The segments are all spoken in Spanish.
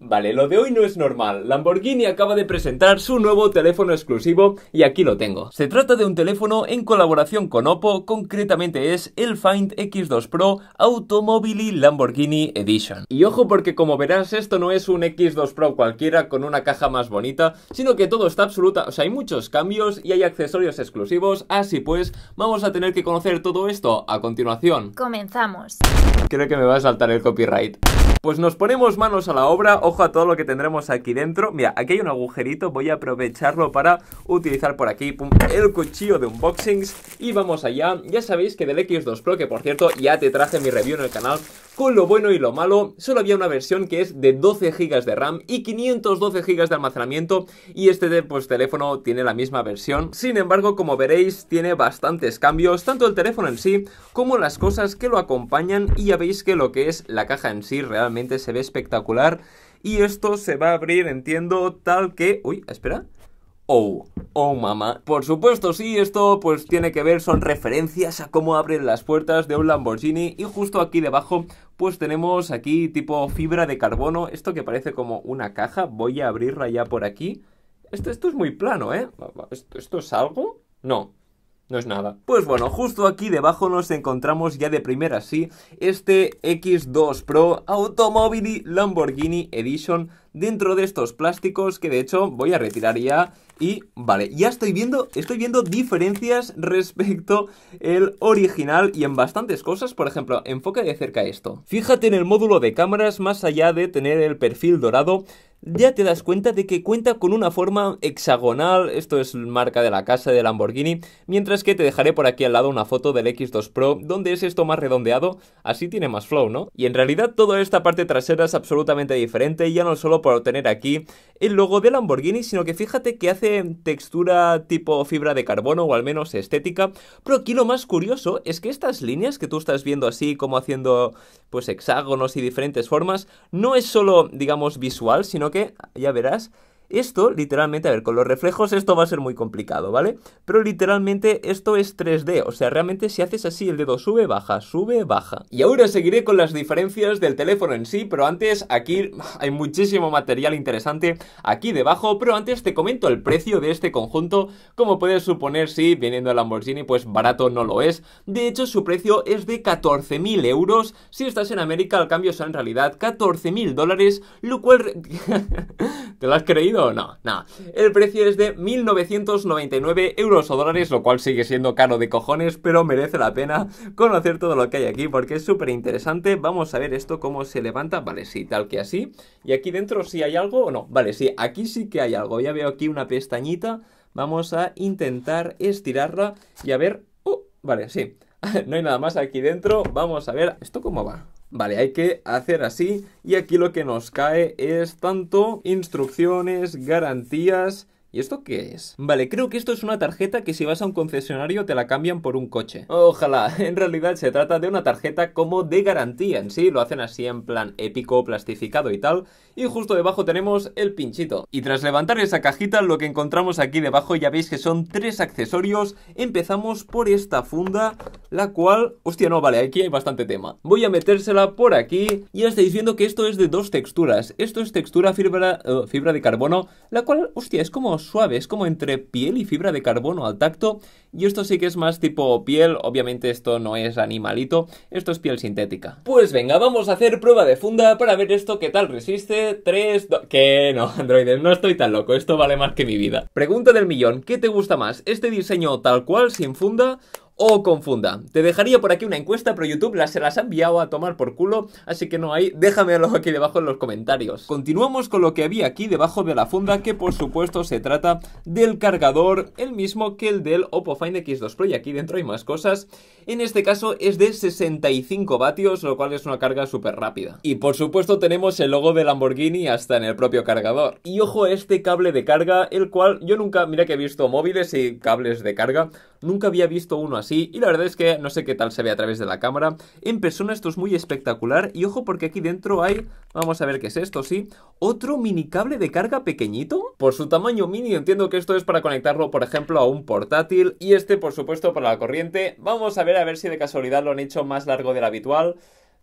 Vale, lo de hoy no es normal. Lamborghini acaba de presentar su nuevo teléfono exclusivo y aquí lo tengo. Se trata de un teléfono en colaboración con Oppo, concretamente es el Find X2 Pro Automobili Lamborghini Edition. Y ojo porque como verás esto no es un X2 Pro cualquiera con una caja más bonita, sino que todo está absoluta, o sea, hay muchos cambios y hay accesorios exclusivos, así pues, vamos a tener que conocer todo esto a continuación. Comenzamos. Creo que me va a saltar el copyright. Pues nos ponemos manos a la obra, ojo a todo lo que tendremos aquí dentro. Mira, aquí hay un agujerito, voy a aprovecharlo para utilizar por aquí el cuchillo de unboxings. Y vamos allá, ya sabéis que del X2 Pro, que por cierto ya te traje mi review en el canal, con lo bueno y lo malo, solo había una versión que es de 12 GB de RAM y 512 GB de almacenamiento y este pues, teléfono tiene la misma versión. Sin embargo, como veréis, tiene bastantes cambios, tanto el teléfono en sí como las cosas que lo acompañan y ya veis que lo que es la caja en sí realmente se ve espectacular y esto se va a abrir, entiendo, tal que... Uy, espera... Oh, oh mamá. Por supuesto, sí, esto pues tiene que ver, son referencias a cómo abren las puertas de un Lamborghini y justo aquí debajo pues tenemos aquí tipo fibra de carbono, esto que parece como una caja, voy a abrirla ya por aquí. Esto, esto es muy plano, ¿eh? ¿Esto, esto es algo? No, no es nada. Pues bueno, justo aquí debajo nos encontramos ya de primera sí este X2 Pro Automobili Lamborghini Edition dentro de estos plásticos que de hecho voy a retirar ya y vale, ya estoy viendo, estoy viendo diferencias respecto el original y en bastantes cosas. Por ejemplo, enfoca de cerca esto. Fíjate en el módulo de cámaras más allá de tener el perfil dorado ya te das cuenta de que cuenta con una forma hexagonal, esto es marca de la casa de Lamborghini, mientras que te dejaré por aquí al lado una foto del X2 Pro, donde es esto más redondeado, así tiene más flow, ¿no? Y en realidad toda esta parte trasera es absolutamente diferente, ya no solo por tener aquí el logo de Lamborghini, sino que fíjate que hace textura tipo fibra de carbono, o al menos estética, pero aquí lo más curioso es que estas líneas que tú estás viendo así, como haciendo pues hexágonos y diferentes formas, no es solo, digamos, visual, sino que ya verás esto, literalmente, a ver, con los reflejos esto va a ser muy complicado, ¿vale? Pero literalmente esto es 3D, o sea, realmente si haces así, el dedo sube, baja, sube, baja. Y ahora seguiré con las diferencias del teléfono en sí, pero antes, aquí hay muchísimo material interesante aquí debajo, pero antes te comento el precio de este conjunto, como puedes suponer, si sí, viniendo el Lamborghini, pues barato no lo es. De hecho, su precio es de 14.000 euros, si estás en América, el cambio son en realidad 14.000 dólares, lo cual... ¿Te lo has creído? No, no. El precio es de 1.999 euros o dólares, lo cual sigue siendo caro de cojones, pero merece la pena conocer todo lo que hay aquí porque es súper interesante. Vamos a ver esto cómo se levanta. Vale, sí, tal que así. Y aquí dentro si ¿sí hay algo o no. Vale, sí, aquí sí que hay algo. Ya veo aquí una pestañita. Vamos a intentar estirarla y a ver... ¡Oh! vale, sí. no hay nada más aquí dentro. Vamos a ver esto cómo va. Vale, hay que hacer así y aquí lo que nos cae es tanto instrucciones, garantías... ¿Y esto qué es? Vale, creo que esto es una tarjeta que si vas a un concesionario te la cambian por un coche. Ojalá, en realidad se trata de una tarjeta como de garantía en sí, lo hacen así en plan épico, plastificado y tal. Y justo debajo tenemos el pinchito. Y tras levantar esa cajita, lo que encontramos aquí debajo ya veis que son tres accesorios. Empezamos por esta funda la cual... Hostia, no, vale, aquí hay bastante tema. Voy a metérsela por aquí y ya estáis viendo que esto es de dos texturas. Esto es textura fibra, eh, fibra de carbono, la cual, hostia, es como suave, es como entre piel y fibra de carbono al tacto. Y esto sí que es más tipo piel, obviamente esto no es animalito, esto es piel sintética. Pues venga, vamos a hacer prueba de funda para ver esto qué tal resiste. 3, 2... Que no, androides, no estoy tan loco, esto vale más que mi vida. Pregunta del millón, ¿qué te gusta más? ¿Este diseño tal cual, sin funda? o confunda. Te dejaría por aquí una encuesta, pero YouTube se las ha enviado a tomar por culo, así que no hay, déjamelo aquí debajo en los comentarios. Continuamos con lo que había aquí debajo de la funda, que por supuesto se trata del cargador, el mismo que el del Oppo Find X2 Pro, y aquí dentro hay más cosas. En este caso es de 65 vatios, lo cual es una carga súper rápida. Y por supuesto tenemos el logo de Lamborghini hasta en el propio cargador. Y ojo este cable de carga, el cual yo nunca, mira que he visto móviles y cables de carga, Nunca había visto uno así y la verdad es que no sé qué tal se ve a través de la cámara. En persona esto es muy espectacular y ojo porque aquí dentro hay, vamos a ver qué es esto, ¿sí? Otro mini cable de carga pequeñito. Por su tamaño mini entiendo que esto es para conectarlo, por ejemplo, a un portátil y este, por supuesto, para la corriente. Vamos a ver a ver si de casualidad lo han hecho más largo del habitual.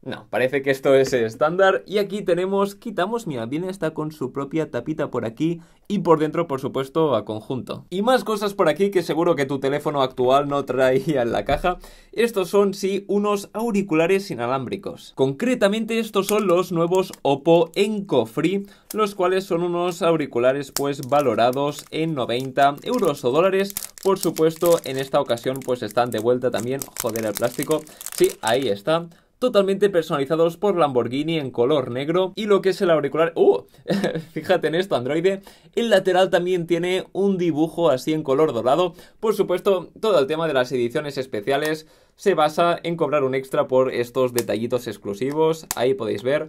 No, parece que esto es estándar. Y aquí tenemos, quitamos, mira, viene está con su propia tapita por aquí y por dentro, por supuesto, a conjunto. Y más cosas por aquí que seguro que tu teléfono actual no traía en la caja. Estos son, sí, unos auriculares inalámbricos. Concretamente, estos son los nuevos Oppo Enco Free, los cuales son unos auriculares, pues, valorados en 90 euros o dólares. Por supuesto, en esta ocasión, pues, están de vuelta también, joder, el plástico. Sí, ahí está totalmente personalizados por Lamborghini en color negro y lo que es el auricular... ¡Uh! Fíjate en esto, androide. El lateral también tiene un dibujo así en color dorado. Por supuesto, todo el tema de las ediciones especiales se basa en cobrar un extra por estos detallitos exclusivos. Ahí podéis ver.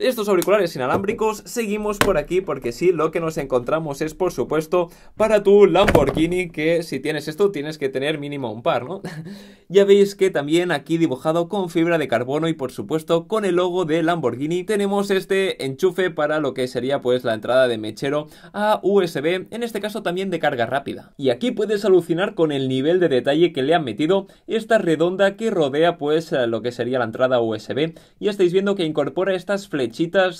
Estos auriculares inalámbricos seguimos por aquí porque sí, lo que nos encontramos es por supuesto para tu Lamborghini que si tienes esto tienes que tener mínimo un par, ¿no? ya veis que también aquí dibujado con fibra de carbono y por supuesto con el logo de Lamborghini tenemos este enchufe para lo que sería pues la entrada de mechero a USB, en este caso también de carga rápida. Y aquí puedes alucinar con el nivel de detalle que le han metido esta redonda que rodea pues eh, lo que sería la entrada USB. Ya estáis viendo que incorpora estas flechas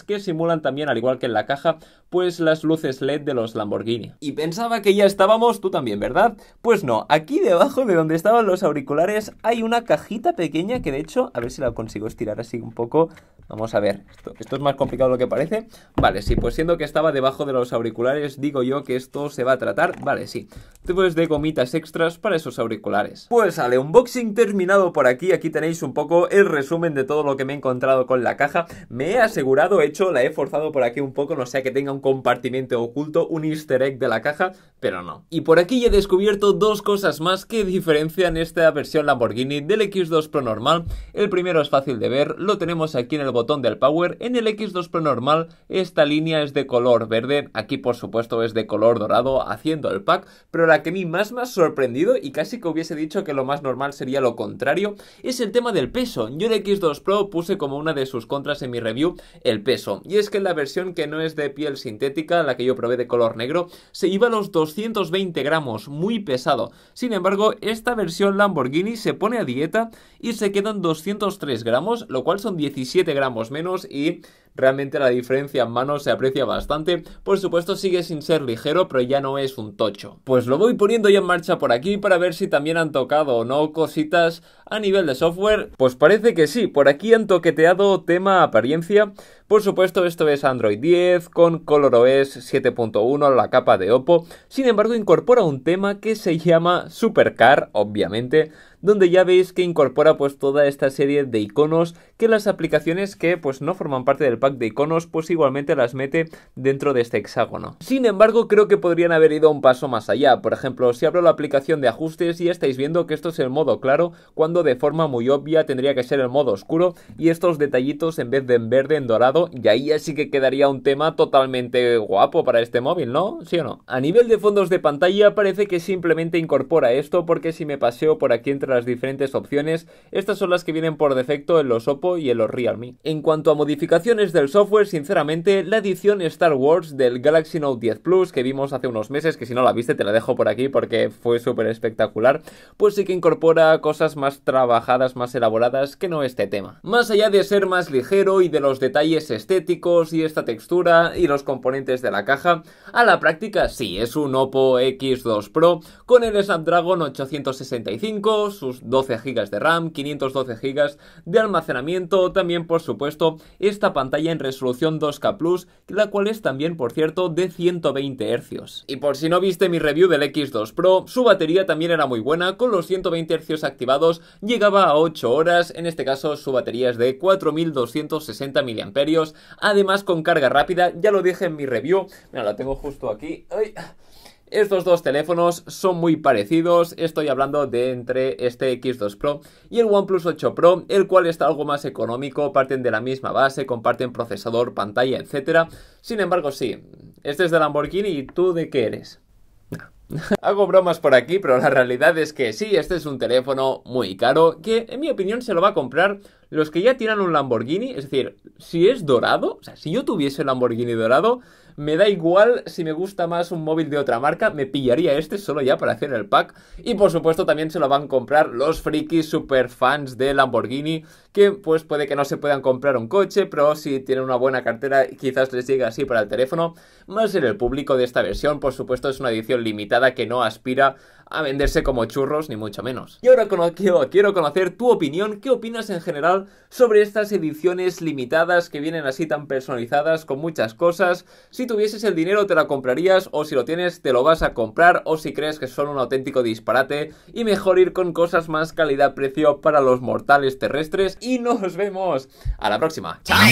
que simulan también, al igual que en la caja, pues las luces LED de los Lamborghini. Y pensaba que ya estábamos, tú también, ¿verdad? Pues no, aquí debajo de donde estaban los auriculares hay una cajita pequeña que de hecho, a ver si la consigo estirar así un poco. Vamos a ver, esto, es más complicado de lo que parece. Vale, sí, pues siendo que estaba debajo de los auriculares, digo yo que esto se va a tratar, vale, sí, pues de gomitas extras para esos auriculares. Pues sale, unboxing terminado por aquí, aquí tenéis un poco el resumen de todo lo que me he encontrado con la caja. Me he asegurado, hecho, la he forzado por aquí un poco, no sea que tenga un compartimiento oculto, un easter egg de la caja, pero no. Y por aquí ya he descubierto dos cosas más que diferencian esta versión Lamborghini del X2 Pro normal. El primero es fácil de ver, lo tenemos aquí en el botón del Power. En el X2 Pro normal esta línea es de color verde, aquí por supuesto es de color dorado haciendo el pack, pero la que a mí más me ha sorprendido y casi que hubiese dicho que lo más normal sería lo contrario, es el tema del peso. Yo el X2 Pro puse como una de sus contras en mi review el peso. Y es que la versión que no es de piel sintética, la que yo probé de color negro, se iba a los 220 gramos, muy pesado. Sin embargo, esta versión Lamborghini se pone a dieta y se quedan 203 gramos, lo cual son 17 gramos menos y Realmente la diferencia en mano se aprecia bastante. Por supuesto sigue sin ser ligero, pero ya no es un tocho. Pues lo voy poniendo ya en marcha por aquí para ver si también han tocado o no cositas a nivel de software. Pues parece que sí, por aquí han toqueteado tema apariencia. Por supuesto esto es Android 10 con ColorOS 7.1, la capa de Oppo. Sin embargo incorpora un tema que se llama Supercar, obviamente donde ya veis que incorpora pues toda esta serie de iconos que las aplicaciones que pues no forman parte del pack de iconos pues igualmente las mete dentro de este hexágono. Sin embargo creo que podrían haber ido un paso más allá, por ejemplo si abro la aplicación de ajustes y estáis viendo que esto es el modo claro cuando de forma muy obvia tendría que ser el modo oscuro y estos detallitos en vez de en verde en dorado y ahí así que quedaría un tema totalmente guapo para este móvil, ¿no? ¿Sí o no? A nivel de fondos de pantalla parece que simplemente incorpora esto porque si me paseo por aquí entre las diferentes opciones, estas son las que vienen por defecto en los Oppo y en los Realme. En cuanto a modificaciones del software, sinceramente, la edición Star Wars del Galaxy Note 10 Plus que vimos hace unos meses, que si no la viste te la dejo por aquí porque fue súper espectacular, pues sí que incorpora cosas más trabajadas, más elaboradas que no este tema. Más allá de ser más ligero y de los detalles estéticos y esta textura y los componentes de la caja, a la práctica sí, es un Oppo X2 Pro con el Snapdragon 865, sus 12 GB de RAM, 512 GB de almacenamiento, también por supuesto esta pantalla en resolución 2K Plus, la cual es también por cierto de 120 Hz. Y por si no viste mi review del X2 Pro, su batería también era muy buena, con los 120 Hz activados llegaba a 8 horas, en este caso su batería es de 4260 mAh, además con carga rápida, ya lo dije en mi review, mira la tengo justo aquí, estos dos teléfonos son muy parecidos, estoy hablando de entre este X2 Pro y el OnePlus 8 Pro, el cual está algo más económico, parten de la misma base, comparten procesador, pantalla, etc. Sin embargo, sí, este es de Lamborghini y tú de qué eres. Hago bromas por aquí, pero la realidad es que sí, este es un teléfono muy caro que, en mi opinión, se lo va a comprar los que ya tiran un Lamborghini, es decir, si es dorado, o sea, si yo tuviese el Lamborghini dorado, me da igual si me gusta más un móvil de otra marca, me pillaría este solo ya para hacer el pack. Y por supuesto también se lo van a comprar los frikis super fans de Lamborghini, que pues puede que no se puedan comprar un coche, pero si tienen una buena cartera quizás les llegue así para el teléfono. Más en el público de esta versión, por supuesto es una edición limitada que no aspira a venderse como churros, ni mucho menos. Y ahora quiero, quiero conocer tu opinión, qué opinas en general sobre estas ediciones limitadas que vienen así tan personalizadas con muchas cosas. Si tuvieses el dinero te la comprarías o si lo tienes te lo vas a comprar o si crees que son un auténtico disparate y mejor ir con cosas más calidad-precio para los mortales terrestres. Y nos vemos a la próxima. ¡Chao!